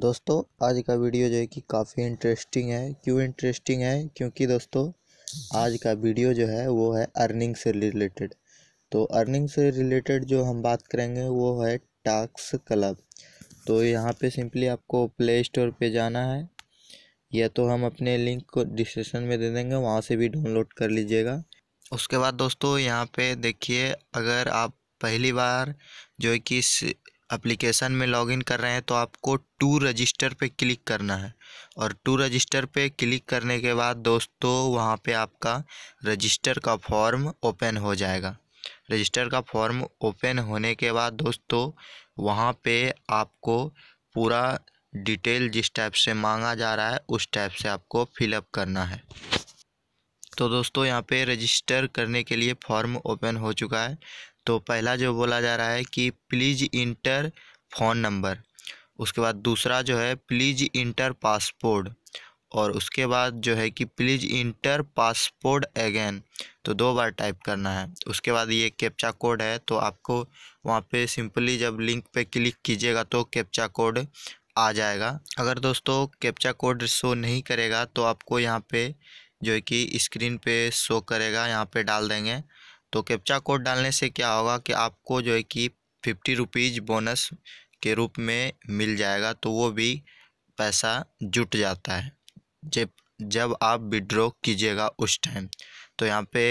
दोस्तों आज का वीडियो जो है कि काफ़ी इंटरेस्टिंग है क्यों इंटरेस्टिंग है क्योंकि दोस्तों आज का वीडियो जो है वो है अर्निंग से रिलेटेड तो अर्निंग से रिलेटेड जो हम बात करेंगे वो है टास्क क्लब तो यहाँ पे सिंपली आपको प्ले स्टोर पे जाना है या तो हम अपने लिंक को डिस्क्रिप्शन में दे देंगे वहाँ से भी डाउनलोड कर लीजिएगा उसके बाद दोस्तों यहाँ पे देखिए अगर आप पहली बार जो है कि एप्लीकेशन में लॉगिन कर रहे हैं तो आपको टू रजिस्टर पे क्लिक करना है और टू रजिस्टर पे क्लिक करने के बाद दोस्तों वहाँ पे आपका रजिस्टर का फॉर्म ओपन हो जाएगा रजिस्टर का फॉर्म ओपन होने के बाद दोस्तों वहाँ पे आपको पूरा डिटेल जिस टाइप से मांगा जा रहा है उस टाइप से आपको फिलअप करना है तो दोस्तों यहाँ पे रजिस्टर करने के लिए फॉर्म ओपन हो चुका है तो पहला जो बोला जा रहा है कि प्लीज़ इंटर फ़ोन नंबर उसके बाद दूसरा जो है प्लीज़ इंटर पासपोर्ट और उसके बाद जो है कि प्लीज़ इंटर पासपोर्ट अगेन तो दो बार टाइप करना है उसके बाद ये कैप्चा कोड है तो आपको वहाँ पे सिंपली जब लिंक पे क्लिक कीजिएगा तो कैप्चा कोड आ जाएगा अगर दोस्तों कैप्चा कोड शो नहीं करेगा तो आपको यहाँ पे जो है कि स्क्रीन पे शो करेगा यहाँ पे डाल देंगे तो कैप्चा कोड डालने से क्या होगा कि आपको जो है कि फिफ्टी रुपीज़ बोनस के रूप में मिल जाएगा तो वो भी पैसा जुट जाता है जब जब आप विड्रॉ कीजिएगा उस टाइम तो यहाँ पे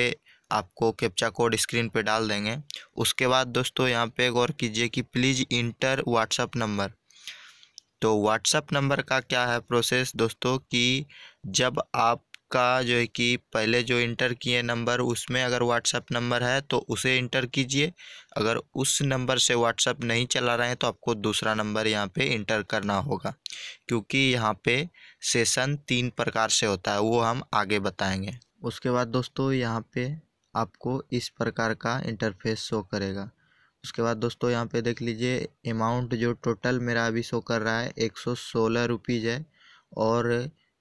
आपको कैप्चा कोड स्क्रीन पे डाल देंगे उसके बाद दोस्तों यहाँ पे गौर कीजिए कि प्लीज़ इंटर व्हाट्सअप नंबर तो व्हाट्सअप नंबर का क्या है प्रोसेस दोस्तों कि जब आप आपका जो है कि पहले जो इंटर किए नंबर उसमें अगर व्हाट्सअप नंबर है तो उसे इंटर कीजिए अगर उस नंबर से व्हाट्सअप नहीं चला रहे हैं तो आपको दूसरा नंबर यहाँ पे इंटर करना होगा क्योंकि यहाँ पे सेशन तीन प्रकार से होता है वो हम आगे बताएंगे उसके बाद दोस्तों यहाँ पे आपको इस प्रकार का इंटरफेस शो करेगा उसके बाद दोस्तों यहाँ पे देख लीजिए अमाउंट जो टोटल मेरा अभी शो कर रहा है एक सौ सोलह रुपीज़ है और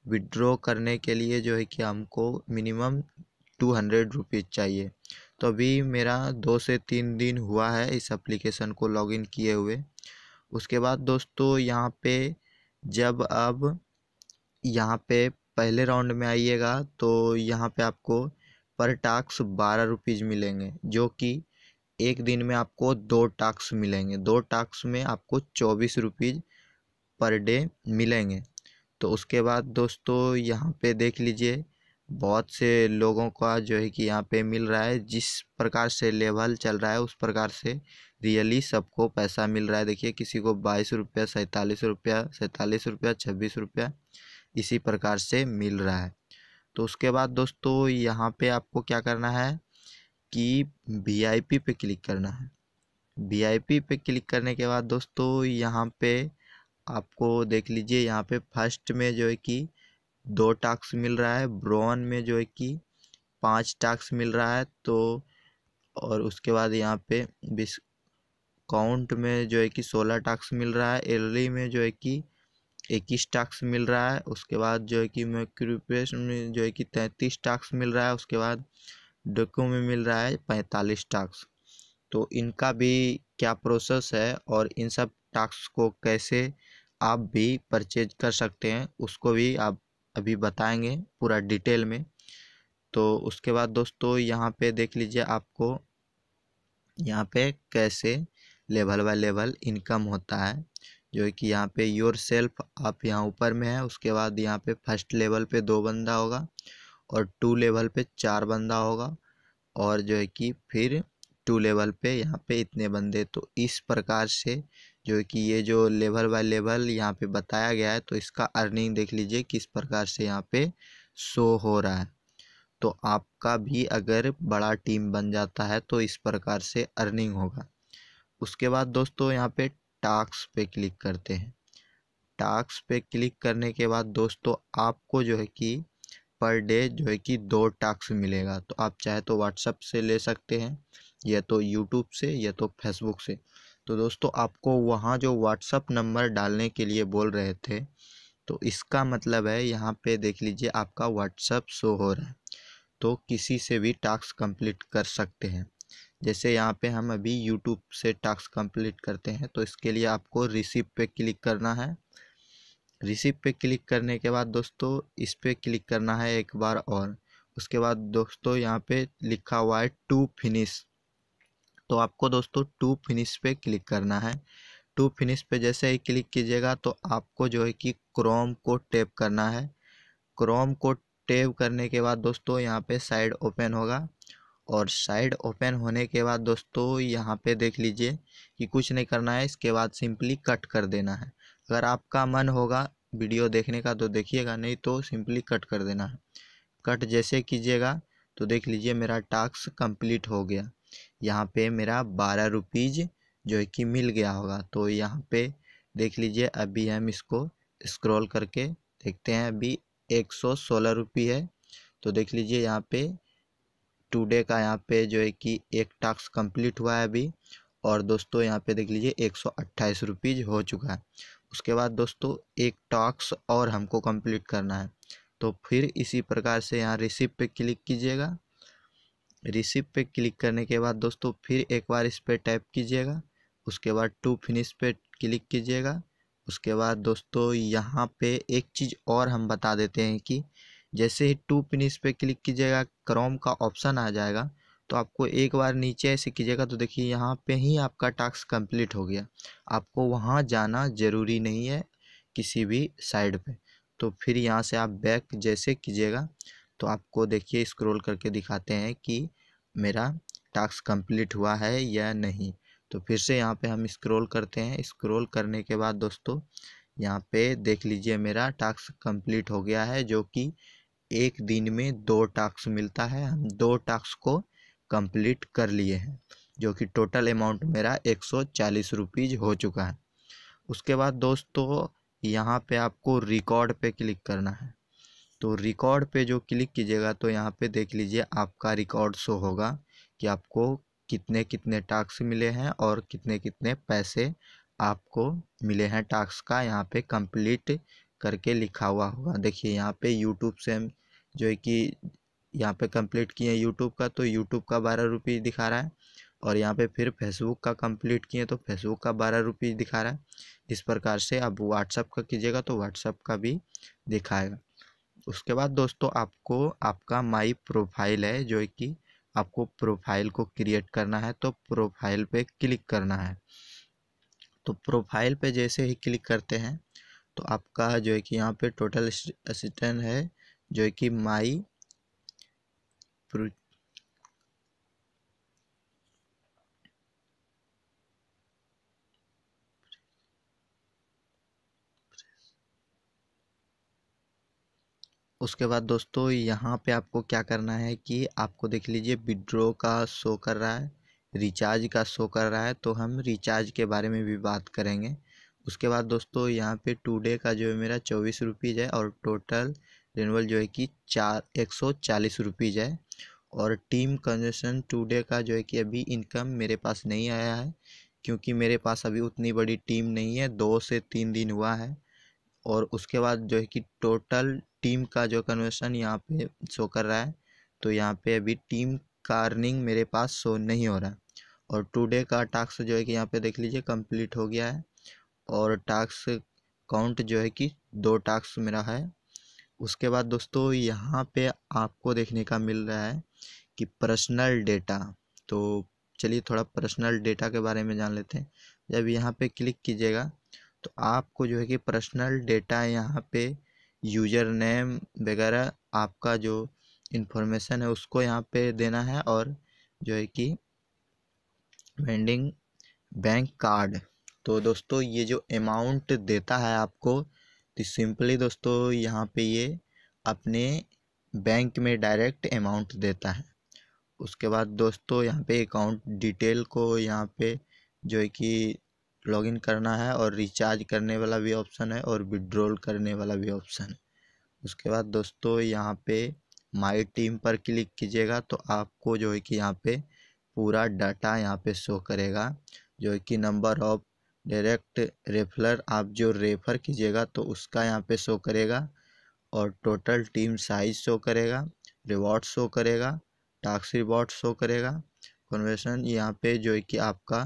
विड्रॉ करने के लिए जो है कि हमको मिनिमम टू हंड्रेड रुपीज़ चाहिए तो अभी मेरा दो से तीन दिन हुआ है इस एप्लीकेशन को लॉगिन किए हुए उसके बाद दोस्तों यहाँ पे जब अब यहाँ पे पहले राउंड में आइएगा तो यहाँ पे आपको पर टास्क बारह रुपीज़ मिलेंगे जो कि एक दिन में आपको दो टास्क मिलेंगे दो टास्क में आपको चौबीस रुपीज़ पर डे मिलेंगे तो उसके बाद दोस्तों यहाँ पे देख लीजिए बहुत से लोगों का जो है कि यहाँ पे मिल रहा है जिस प्रकार से लेवल चल रहा है उस प्रकार से रियली सबको पैसा मिल रहा है देखिए किसी को बाईस रुपया सैंतालीस रुपया सैंतालीस रुपया छब्बीस रुपया इसी प्रकार से मिल रहा है तो उसके बाद दोस्तों यहाँ पे आपको क्या करना है कि वी पे क्लिक करना है वी पे क्लिक करने के बाद दोस्तों यहाँ पे आपको देख लीजिए यहाँ पे फर्स्ट में जो है कि दो टास्क मिल रहा है ब्रॉन में जो है कि पांच टास्क मिल रहा है तो और उसके बाद यहाँ पे बिस् काउंट में जो है कि सोलह टास्क मिल रहा है एलरी में जो है कि इक्कीस टास्क मिल रहा है उसके बाद जो है कि मैक्यूपेस में जो है कि तैंतीस टास्क मिल रहा है उसके बाद डोको में मिल रहा है पैंतालीस टास्क तो इनका भी क्या प्रोसेस है और इन सब टास्क को कैसे आप भी परचेज कर सकते हैं उसको भी आप अभी बताएंगे पूरा डिटेल में तो उसके बाद दोस्तों यहाँ पे देख लीजिए आपको यहाँ पे कैसे लेवल बाय लेवल इनकम होता है जो कि यहाँ पे योर सेल्फ आप यहाँ ऊपर में है उसके बाद यहाँ पे फर्स्ट लेवल पे दो बंदा होगा और टू लेवल पे चार बंदा होगा और जो है कि फिर टू लेवल पे यहाँ पे इतने बंदे तो इस प्रकार से जो कि ये जो लेवल बाय लेवल यहाँ पे बताया गया है तो इसका अर्निंग देख लीजिए किस प्रकार से यहाँ पे शो हो रहा है तो आपका भी अगर बड़ा टीम बन जाता है तो इस प्रकार से अर्निंग होगा उसके बाद दोस्तों यहाँ पे टास्क पे क्लिक करते हैं टास्क पे क्लिक करने के बाद दोस्तों आपको जो है कि पर डे जो है कि दो टास्क मिलेगा तो आप चाहे तो व्हाट्सअप से ले सकते हैं या तो यूट्यूब से या तो फेसबुक से तो दोस्तों आपको वहाँ जो व्हाट्सअप नंबर डालने के लिए बोल रहे थे तो इसका मतलब है यहाँ पे देख लीजिए आपका व्हाट्सअप शो हो रहा है तो किसी से भी टास्क कंप्लीट कर सकते हैं जैसे यहाँ पे हम अभी यूट्यूब से टास्क कंप्लीट करते हैं तो इसके लिए आपको रिसीप पे क्लिक करना है रिसीप पे क्लिक करने के बाद दोस्तों इस पर क्लिक करना है एक बार और उसके बाद दोस्तों यहाँ पे लिखा हुआ है टू फिनिश तो आपको दोस्तों टू फिनिश पे क्लिक करना है टू फिनिश पे जैसे ही क्लिक कीजिएगा तो आपको जो है कि क्रोम को टेप करना है क्रोम को टेप करने के बाद दोस्तों यहाँ पे साइड ओपन होगा और साइड ओपन होने के बाद दोस्तों यहाँ पे देख लीजिए कि कुछ नहीं करना है इसके बाद सिंपली कट कर देना है अगर आपका मन होगा वीडियो देखने का तो देखिएगा नहीं तो सिंपली कट कर देना है कट जैसे कीजिएगा तो देख लीजिए मेरा टास्क कंप्लीट हो गया यहाँ पे मेरा बारह रुपीज़ जो है कि मिल गया होगा तो यहाँ पे देख लीजिए अभी हम इसको स्क्रॉल करके देखते हैं अभी एक सौ सोलह रुपये है तो देख लीजिए यहाँ पे टुडे का यहाँ पे जो है कि एक टास्क कंप्लीट हुआ है अभी और दोस्तों यहाँ पे देख लीजिए एक सौ अट्ठाईस रुपीज़ हो चुका है उसके बाद दोस्तों एक टास्क और हमको कंप्लीट करना है तो फिर इसी प्रकार से यहाँ रिसिप्ट पे क्लिक कीजिएगा रिसिप पे क्लिक करने के बाद दोस्तों फिर एक बार इस पर टैप कीजिएगा उसके बाद टू फिनिश पे क्लिक कीजिएगा उसके बाद दोस्तों यहाँ पे एक चीज़ और हम बता देते हैं कि जैसे ही टू फिनिश पे क्लिक कीजिएगा क्रोम का ऑप्शन आ जाएगा तो आपको एक बार नीचे ऐसे कीजिएगा तो देखिए यहाँ पे ही आपका टास्क कंप्लीट हो गया आपको वहाँ जाना ज़रूरी नहीं है किसी भी साइड पे तो फिर यहाँ से आप बैक जैसे कीजिएगा तो आपको देखिए स्क्रॉल करके दिखाते हैं कि मेरा टास्क कंप्लीट हुआ है या नहीं तो फिर से यहाँ पे हम स्क्रॉल करते हैं स्क्रॉल करने के बाद दोस्तों यहाँ पे देख लीजिए मेरा टास्क कंप्लीट हो गया है जो कि एक दिन में दो टास्क मिलता है हम दो टास्क को कंप्लीट कर लिए हैं जो कि टोटल अमाउंट मेरा एक सौ चालीस रुपीज़ हो चुका है उसके बाद दोस्तों यहाँ पे आपको रिकॉर्ड पे क्लिक करना है तो रिकॉर्ड पे जो क्लिक कीजिएगा तो यहाँ पे देख लीजिए आपका रिकॉर्ड शो होगा कि आपको कितने कितने टास्क मिले हैं और कितने कितने पैसे आपको मिले हैं टास्क का यहाँ पे कंप्लीट करके लिखा हुआ होगा देखिए यहाँ पे यूट्यूब से जो है कि यहाँ पे कंप्लीट किए हैं यूट्यूब का तो यूट्यूब का बारह रुपये दिखा रहा है और यहाँ पे फिर फेसबुक का कंप्लीट किए तो फेसबुक का बारह रुपये दिखा रहा है इस प्रकार से अब व्हाट्सअप का कीजिएगा तो व्हाट्सअप का भी दिखाएगा उसके बाद दोस्तों आपको आपका माई प्रोफाइल है जो कि आपको प्रोफाइल को क्रिएट करना है तो प्रोफाइल पे क्लिक करना है तो प्रोफाइल पे जैसे ही क्लिक करते हैं तो आपका जो है कि यहाँ पे टोटल असिस्टेंट है जो है कि माई उसके बाद दोस्तों यहाँ पे आपको क्या करना है कि आपको देख लीजिए विड्रो का शो कर रहा है रिचार्ज का शो कर रहा है तो हम रिचार्ज के बारे में भी बात करेंगे उसके बाद दोस्तों यहाँ पे टुडे का जो है मेरा चौबीस रुपीज़ है और टोटल रिनवल जो है कि चार एक सौ चालीस रुपीज़ है और टीम टू टुडे का जो है कि अभी इनकम मेरे पास नहीं आया है क्योंकि मेरे पास अभी उतनी बड़ी टीम नहीं है दो से तीन दिन हुआ है और उसके बाद जो है कि टोटल टीम का जो कन्वर्सन यहाँ पे शो कर रहा है तो यहाँ पे अभी टीम का अर्निंग मेरे पास शो नहीं हो रहा है और टुडे का टास्क जो है कि यहाँ पे देख लीजिए कंप्लीट हो गया है और टास्क काउंट जो है कि दो टास्क मेरा है उसके बाद दोस्तों यहाँ पे आपको देखने का मिल रहा है कि पर्सनल डेटा तो चलिए थोड़ा पर्सनल डेटा के बारे में जान लेते हैं जब यहाँ पे क्लिक कीजिएगा तो आपको जो है कि पर्सनल डेटा यहाँ पे यूजर नेम वगैरह आपका जो इन्फॉर्मेशन है उसको यहाँ पे देना है और जो है कि वेंडिंग बैंक कार्ड तो दोस्तों ये जो अमाउंट देता है आपको तो सिंपली दोस्तों यहाँ पे ये अपने बैंक में डायरेक्ट अमाउंट देता है उसके बाद दोस्तों यहाँ पे अकाउंट डिटेल को यहाँ पे जो है कि लॉगिन करना है और रिचार्ज करने वाला भी ऑप्शन है और विड्रॉल करने वाला भी ऑप्शन है उसके बाद दोस्तों यहाँ पे माई टीम पर क्लिक कीजिएगा तो आपको जो है कि यहाँ पे पूरा डाटा यहाँ पे शो करेगा जो है कि नंबर ऑफ डायरेक्ट रेफलर आप जो रेफर कीजिएगा तो उसका यहाँ पे शो करेगा और टोटल टीम साइज शो करेगा रिवॉर्ड शो करेगा टास्क रिवॉर्ड शो करेगा कन्वर्सन यहाँ पे जो है कि आपका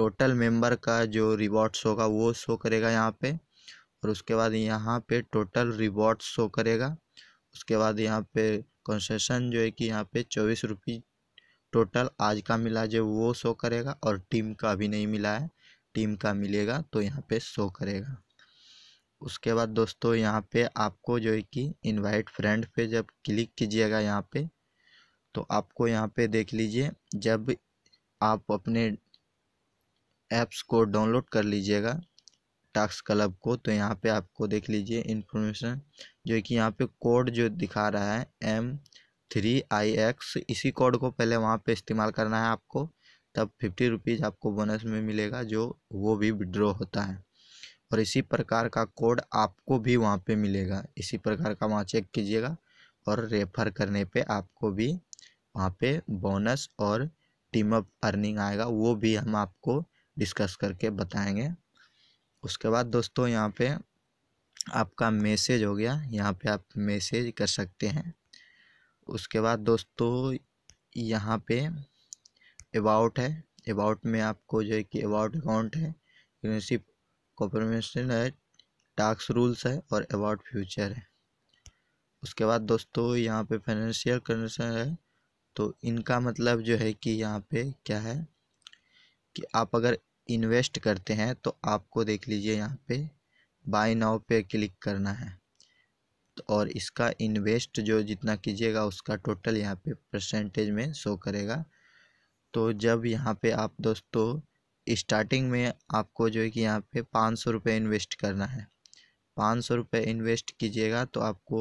टोटल मेंबर का जो रिवॉर्ड्स होगा वो शो करेगा यहाँ पे और उसके बाद यहाँ पे टोटल रिवॉर्ड शो करेगा उसके बाद यहाँ पे कंसेशन जो है कि यहाँ पे चौबीस रुपये टोटल आज का मिला जो वो शो करेगा और टीम का अभी नहीं मिला है टीम का मिलेगा तो यहाँ पे शो करेगा उसके बाद दोस्तों यहाँ पे आपको जो है कि इनवाइट फ्रेंड पे जब क्लिक कीजिएगा यहाँ पे तो आपको यहाँ पे देख लीजिए जब आप अपने ऐप्स को डाउनलोड कर लीजिएगा टास्क क्लब को तो यहाँ पे आपको देख लीजिए इन्फॉर्मेशन जो कि यहाँ पे कोड जो दिखा रहा है एम थ्री आई एक्स इसी कोड को पहले वहाँ पे इस्तेमाल करना है आपको तब फिफ्टी रुपीज़ आपको बोनस में मिलेगा जो वो भी विड्रॉ होता है और इसी प्रकार का कोड आपको भी वहाँ पे मिलेगा इसी प्रकार का वहाँ चेक कीजिएगा और रेफर करने पे आपको भी वहाँ पे बोनस और टीम अप अर्निंग आएगा वो भी हम आपको डिस्कस करके बताएंगे उसके बाद दोस्तों यहाँ पे आपका मैसेज हो गया यहाँ पे आप मैसेज कर सकते हैं उसके बाद दोस्तों यहाँ पे अबाउट है अबाउट में आपको जो है कि अबाउट अकाउंट है यूनिशिप कॉपरमेशन है टैक्स रूल्स है और अबाउट फ्यूचर है उसके बाद दोस्तों यहाँ पे फाइनेंशियल कंडीशन है तो इनका मतलब जो है कि यहाँ पे क्या है कि आप अगर इन्वेस्ट करते हैं तो आपको देख लीजिए यहाँ पे बाय नाउ पे क्लिक करना है तो और इसका इन्वेस्ट जो जितना कीजिएगा उसका टोटल यहाँ पे परसेंटेज में शो करेगा तो जब यहाँ पे आप दोस्तों स्टार्टिंग में आपको जो है कि यहाँ पे पाँच सौ रुपये इन्वेस्ट करना है पाँच सौ रुपये इन्वेस्ट कीजिएगा तो आपको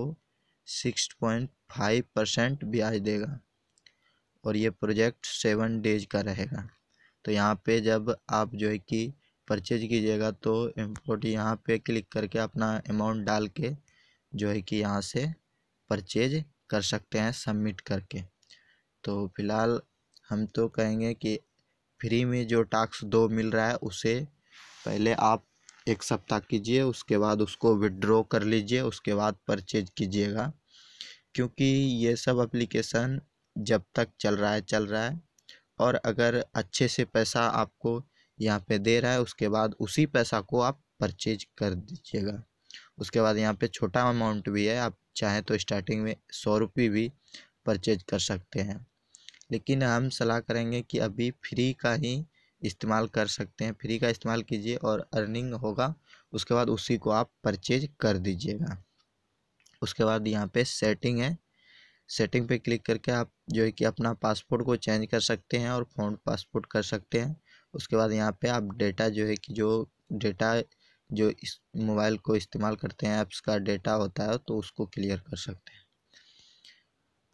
सिक्स पॉइंट फाइव परसेंट ब्याज देगा और ये प्रोजेक्ट सेवन डेज का रहेगा तो यहाँ पे जब आप जो है कि परचेज कीजिएगा तो इम्पोर्ट यहाँ पे क्लिक करके अपना अमाउंट डाल के जो है कि यहाँ से परचेज कर सकते हैं सबमिट करके तो फ़िलहाल हम तो कहेंगे कि फ्री में जो टास्क दो मिल रहा है उसे पहले आप एक सप्ताह कीजिए उसके बाद उसको विड्रॉ कर लीजिए उसके बाद परचेज कीजिएगा क्योंकि ये सब एप्लीकेशन जब तक चल रहा है चल रहा है और अगर अच्छे से पैसा आपको यहाँ पे दे रहा है उसके बाद उसी पैसा को आप परचेज कर दीजिएगा उसके बाद यहाँ पे छोटा अमाउंट भी है आप चाहें तो स्टार्टिंग में सौ रुपये भी परचेज कर सकते हैं लेकिन हम सलाह करेंगे कि अभी फ्री का ही इस्तेमाल कर सकते हैं फ्री का इस्तेमाल कीजिए और अर्निंग होगा उसके बाद उसी को आप परचेज कर दीजिएगा उसके बाद यहाँ पे सेटिंग है सेटिंग पे क्लिक करके आप जो है कि अपना पासपोर्ट को चेंज कर सकते हैं और फोन पासपोर्ट कर सकते हैं उसके बाद यहाँ पे आप डेटा जो है कि जो डेटा जो इस मोबाइल को इस्तेमाल करते हैं ऐप्स का डेटा होता है तो उसको क्लियर कर सकते हैं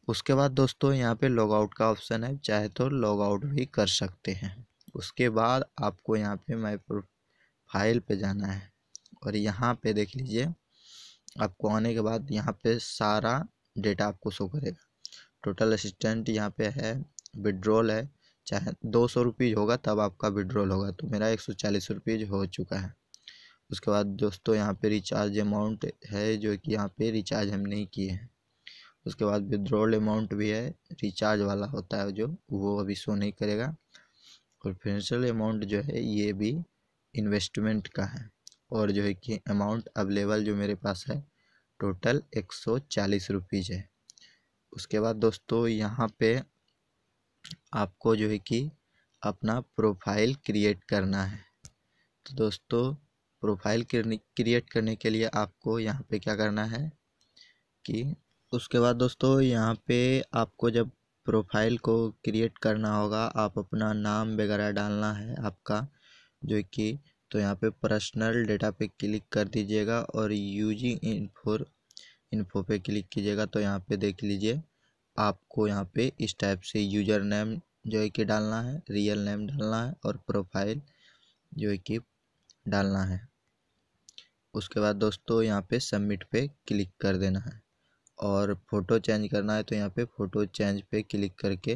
उसके बाद दोस्तों यहाँ पे लॉग आउट का ऑप्शन है चाहे तो लॉग आउट भी कर सकते हैं उसके बाद आपको यहाँ पे माई प्रोफाइल पे जाना है और यहाँ पे देख लीजिए आपको आने के बाद यहाँ पे सारा डेटा आपको शो करेगा टोटल असिस्टेंट यहाँ पे है विड्रॉल है चाहे दो सौ रुपीज़ होगा तब आपका विड्रॉल होगा तो मेरा एक सौ चालीस रुपीज़ हो चुका है उसके बाद दोस्तों यहाँ पे रिचार्ज अमाउंट है जो कि यहाँ पे रिचार्ज हम नहीं किए हैं उसके बाद विड्रॉल अमाउंट भी है रिचार्ज वाला होता है जो वो अभी शो नहीं करेगा और फिनेंशियल अमाउंट जो है ये भी इन्वेस्टमेंट का है और जो है कि अमाउंट अवेलेबल जो मेरे पास है टोटल एक सौ चालीस रुपीज़ है उसके बाद दोस्तों यहाँ पे आपको जो है कि अपना प्रोफाइल क्रिएट करना है तो दोस्तों प्रोफाइल क्रिएट करने के लिए आपको यहाँ पे क्या करना है कि उसके बाद दोस्तों यहाँ पे आपको जब प्रोफाइल को क्रिएट करना होगा आप अपना नाम वगैरह डालना है आपका जो कि तो यहाँ पे पर्सनल डेटा पे क्लिक कर दीजिएगा और यूजिंग इन्फोर इन्फो पे क्लिक कीजिएगा तो यहाँ पे देख लीजिए आपको यहाँ पे इस टाइप से यूजर नेम जो है कि डालना है रियल नेम डालना है और प्रोफाइल जो है कि डालना है उसके बाद दोस्तों यहाँ पे सबमिट पे क्लिक कर देना है और फ़ोटो चेंज करना है तो यहाँ पे फ़ोटो चेंज पे क्लिक करके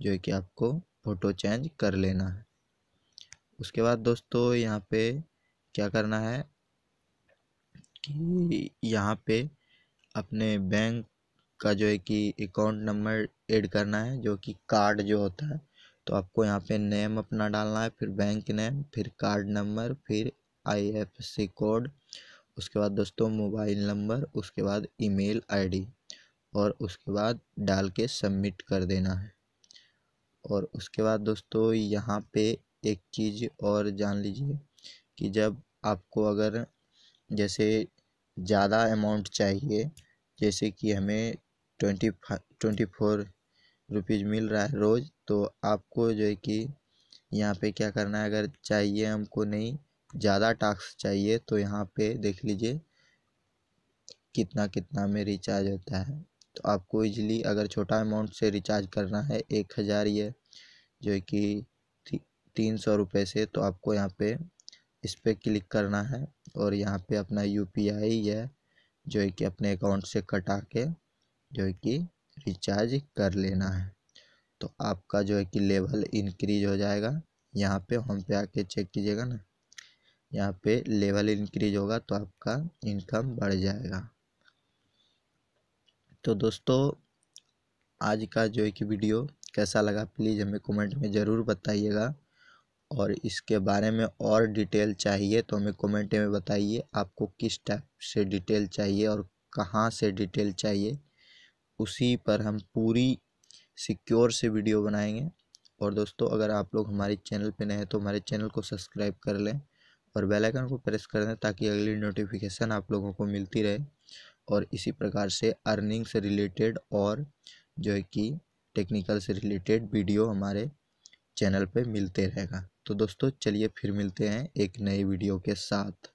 जो है कि आपको फ़ोटो चेंज कर लेना है उसके बाद दोस्तों यहाँ पे क्या करना है कि यहाँ पे अपने बैंक का जो है कि अकाउंट नंबर ऐड करना है जो कि कार्ड जो होता है तो आपको यहाँ पे नेम अपना डालना है फिर बैंक नेम फिर कार्ड नंबर फिर आईएफएससी कोड उसके बाद दोस्तों मोबाइल नंबर उसके बाद ईमेल आईडी और उसके बाद डाल के सबमिट कर देना है और उसके बाद दोस्तों यहाँ पे एक चीज़ और जान लीजिए कि जब आपको अगर जैसे ज़्यादा अमाउंट चाहिए जैसे कि हमें ट्वेंटी ट्वेंटी फोर रुपीज़ मिल रहा है रोज़ तो आपको जो है कि यहाँ पे क्या करना है अगर चाहिए हमको नहीं ज़्यादा टास्क चाहिए तो यहाँ पे देख लीजिए कितना कितना में रिचार्ज होता है तो आपको इजीली अगर छोटा अमाउंट से रिचार्ज करना है एक हज़ार ये जो है कि तीन सौ रुपये से तो आपको यहाँ पे इस पर क्लिक करना है और यहाँ पे अपना यू पी आई या जो है कि अपने अकाउंट से कटा के जो है कि रिचार्ज कर लेना है तो आपका जो है कि लेवल इंक्रीज हो जाएगा यहाँ पे होम पे आके चेक कीजिएगा ना यहाँ पे लेवल इंक्रीज होगा तो आपका इनकम बढ़ जाएगा तो दोस्तों आज का जो है कि वीडियो कैसा लगा प्लीज़ हमें कमेंट में ज़रूर बताइएगा और इसके बारे में और डिटेल चाहिए तो हमें कमेंट में बताइए आपको किस टाइप से डिटेल चाहिए और कहाँ से डिटेल चाहिए उसी पर हम पूरी सिक्योर से वीडियो बनाएंगे और दोस्तों अगर आप लोग हमारे चैनल पर नए हैं तो हमारे चैनल को सब्सक्राइब कर लें और बेल आइकन को प्रेस कर दें ताकि अगली नोटिफिकेशन आप लोगों को मिलती रहे और इसी प्रकार से अर्निंग से रिलेटेड और जो है कि टेक्निकल से रिलेटेड वीडियो हमारे चैनल पे मिलते रहेगा तो दोस्तों चलिए फिर मिलते हैं एक नए वीडियो के साथ